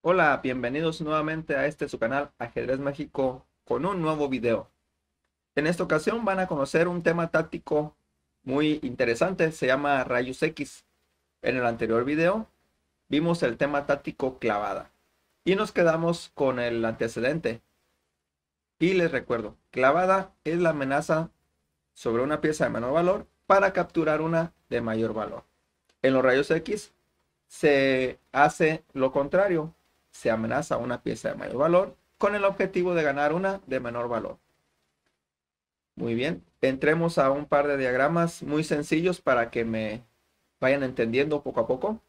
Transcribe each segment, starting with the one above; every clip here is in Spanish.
Hola, bienvenidos nuevamente a este su canal Ajedrez Mágico con un nuevo video. En esta ocasión van a conocer un tema táctico muy interesante, se llama rayos X. En el anterior video vimos el tema táctico clavada y nos quedamos con el antecedente. Y les recuerdo, clavada es la amenaza sobre una pieza de menor valor para capturar una de mayor valor. En los rayos X se hace lo contrario, se amenaza una pieza de mayor valor con el objetivo de ganar una de menor valor. Muy bien, entremos a un par de diagramas muy sencillos para que me vayan entendiendo poco a poco.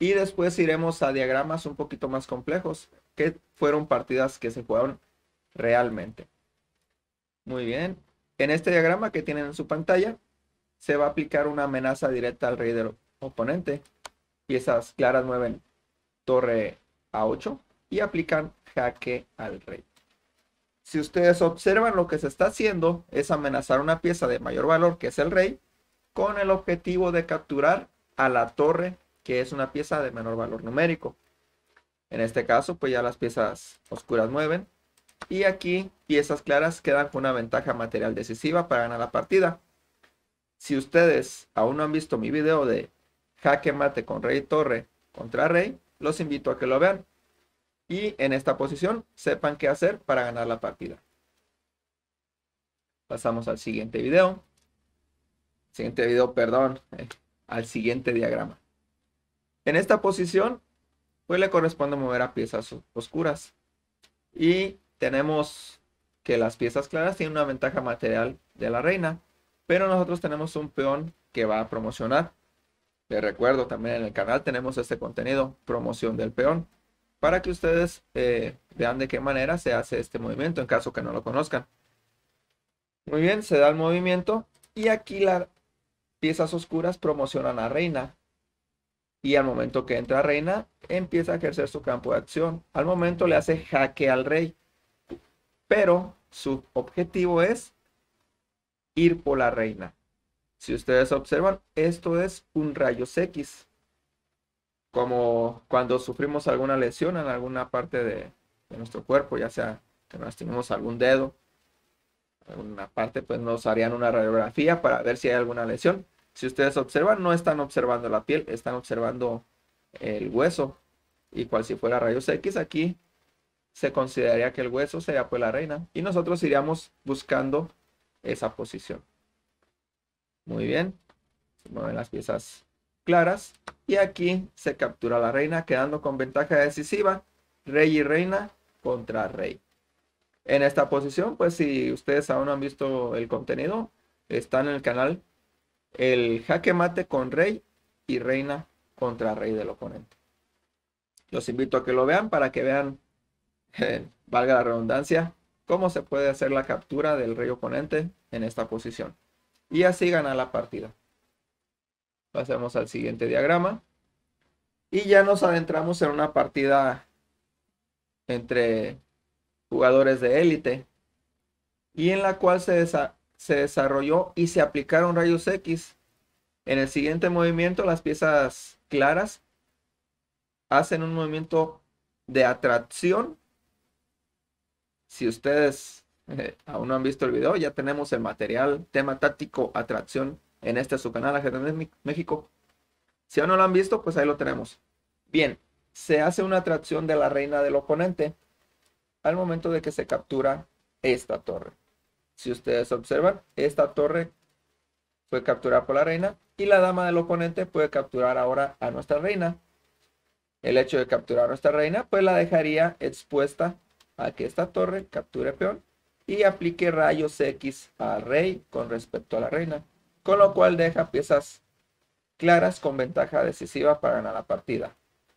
Y después iremos a diagramas un poquito más complejos, que fueron partidas que se jugaron realmente. Muy bien, en este diagrama que tienen en su pantalla, se va a aplicar una amenaza directa al rey del oponente. Piezas claras mueven torre a 8 y aplican jaque al rey. Si ustedes observan lo que se está haciendo es amenazar una pieza de mayor valor que es el rey con el objetivo de capturar a la torre que es una pieza de menor valor numérico. En este caso pues ya las piezas oscuras mueven y aquí piezas claras quedan con una ventaja material decisiva para ganar la partida. Si ustedes aún no han visto mi video de jaque mate con rey torre contra rey, los invito a que lo vean. Y en esta posición sepan qué hacer para ganar la partida. Pasamos al siguiente video. Siguiente video, perdón, eh, al siguiente diagrama. En esta posición, pues le corresponde mover a piezas oscuras. Y tenemos que las piezas claras tienen una ventaja material de la reina, pero nosotros tenemos un peón que va a promocionar les recuerdo también en el canal tenemos este contenido, promoción del peón, para que ustedes eh, vean de qué manera se hace este movimiento en caso que no lo conozcan. Muy bien, se da el movimiento y aquí las piezas oscuras promocionan a reina. Y al momento que entra reina, empieza a ejercer su campo de acción. Al momento le hace jaque al rey. Pero su objetivo es ir por la reina. Si ustedes observan, esto es un rayos X, como cuando sufrimos alguna lesión en alguna parte de, nuestro cuerpo, ya sea que nos tenemos algún dedo, alguna parte, pues nos harían una radiografía para ver si hay alguna lesión. Si ustedes observan, no están observando la piel, están observando el hueso. Y cual si fuera rayos X, aquí se consideraría que el hueso sería pues la reina. Y nosotros iríamos buscando esa posición. Muy bien. Se mueven las piezas claras. Y aquí se captura la reina, quedando con ventaja decisiva. Rey y reina contra rey. En esta posición, pues si ustedes aún no han visto el contenido, está en el canal el jaque mate con rey y reina contra rey del oponente. Los invito a que lo vean para que vean, eh, valga la redundancia, cómo se puede hacer la captura del rey oponente en esta posición y así gana la partida. Pasemos al siguiente diagrama. Y ya nos adentramos en una partida entre jugadores de élite y en la cual se, se desarrolló y se aplicaron rayos X. En el siguiente movimiento las piezas claras hacen un movimiento de atracción. Si ustedes eh, aún no han visto el video, ya tenemos el material, tema táctico, atracción en este su canal Ajedrez México. Si aún no lo han visto, pues ahí lo tenemos. Bien, se hace una atracción de la reina del oponente al momento de que se captura esta torre. Si ustedes observan, esta torre fue capturada por la reina y la dama del oponente puede capturar ahora a nuestra reina. El hecho de capturar a nuestra reina, pues la dejaría expuesta a que esta torre capture peón y aplique rayos X al rey con respecto a la reina, con lo cual deja piezas claras con ventaja decisiva para ganar la partida.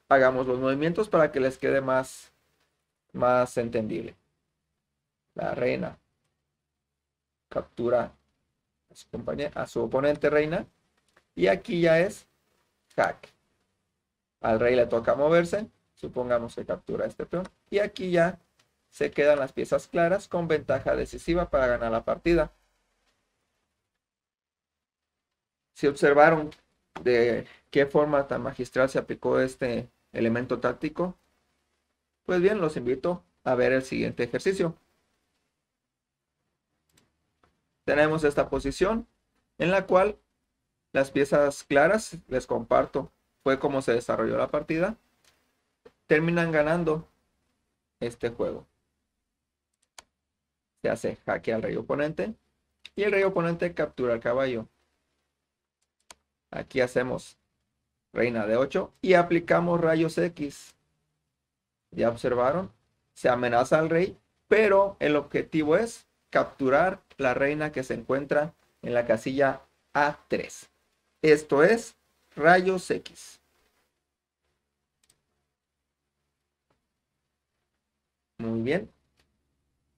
Hagamos los movimientos para que les quede más, más entendible. La reina captura a su, compañía, a su oponente reina y aquí ya es hack. Al rey le toca moverse, supongamos que captura a este peón y aquí ya se quedan las piezas claras con ventaja decisiva para ganar la partida. Si observaron de qué forma tan magistral se aplicó este elemento táctico, pues bien, los invito a ver el siguiente ejercicio. Tenemos esta posición en la cual las piezas claras, les comparto, fue como se desarrolló la partida, terminan ganando este juego se hace jaque al rey oponente y el rey oponente captura el caballo. Aquí hacemos reina de 8 y aplicamos rayos X. Ya observaron, se amenaza al rey, pero el objetivo es capturar la reina que se encuentra en la casilla A3. Esto es rayos X. Muy bien.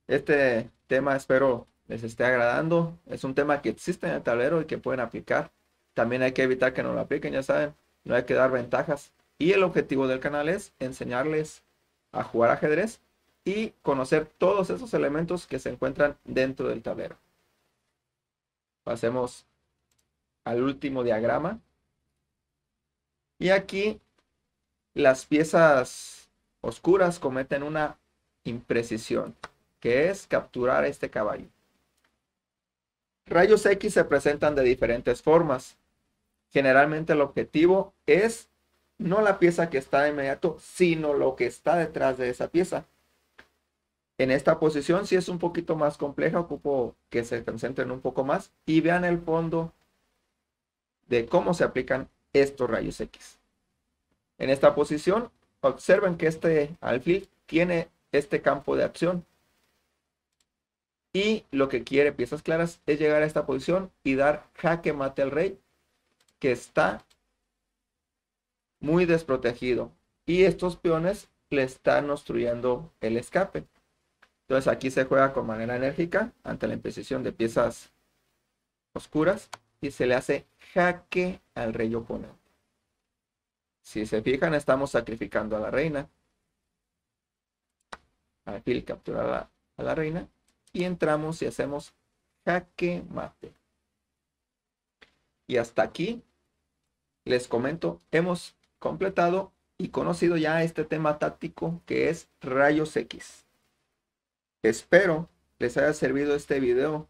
Este tema espero les esté agradando. Es un tema que existe en el tablero y que pueden aplicar. También hay que evitar que no lo apliquen, ya saben, no hay que dar ventajas. Y el objetivo del canal es enseñarles a jugar ajedrez y conocer todos esos elementos que se encuentran dentro del tablero. Pasemos al último diagrama. Y aquí las piezas oscuras cometen una imprecisión que es capturar este caballo. Rayos X se presentan de diferentes formas. Generalmente el objetivo es no la pieza que está de inmediato, sino lo que está detrás de esa pieza. En esta posición si es un poquito más compleja, ocupo que se concentren un poco más y vean el fondo de cómo se aplican estos rayos X. En esta posición, observen que este alfil tiene este campo de acción y lo que quiere Piezas Claras es llegar a esta posición y dar jaque mate al rey, que está muy desprotegido. Y estos peones le están obstruyendo el escape. Entonces aquí se juega con manera enérgica ante la imposición de piezas oscuras y se le hace jaque al rey oponente. Si se fijan, estamos sacrificando a la reina. le captura a la reina y entramos y hacemos jaque mate. Y hasta aquí les comento, hemos completado y conocido ya este tema táctico que es rayos X. Espero les haya servido este video.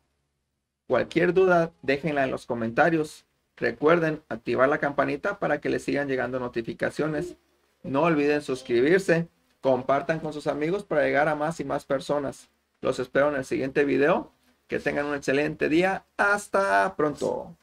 Cualquier duda, déjenla en los comentarios. Recuerden activar la campanita para que les sigan llegando notificaciones. No olviden suscribirse. Compartan con sus amigos para llegar a más y más personas. Los espero en el siguiente video. Que tengan un excelente día. Hasta pronto.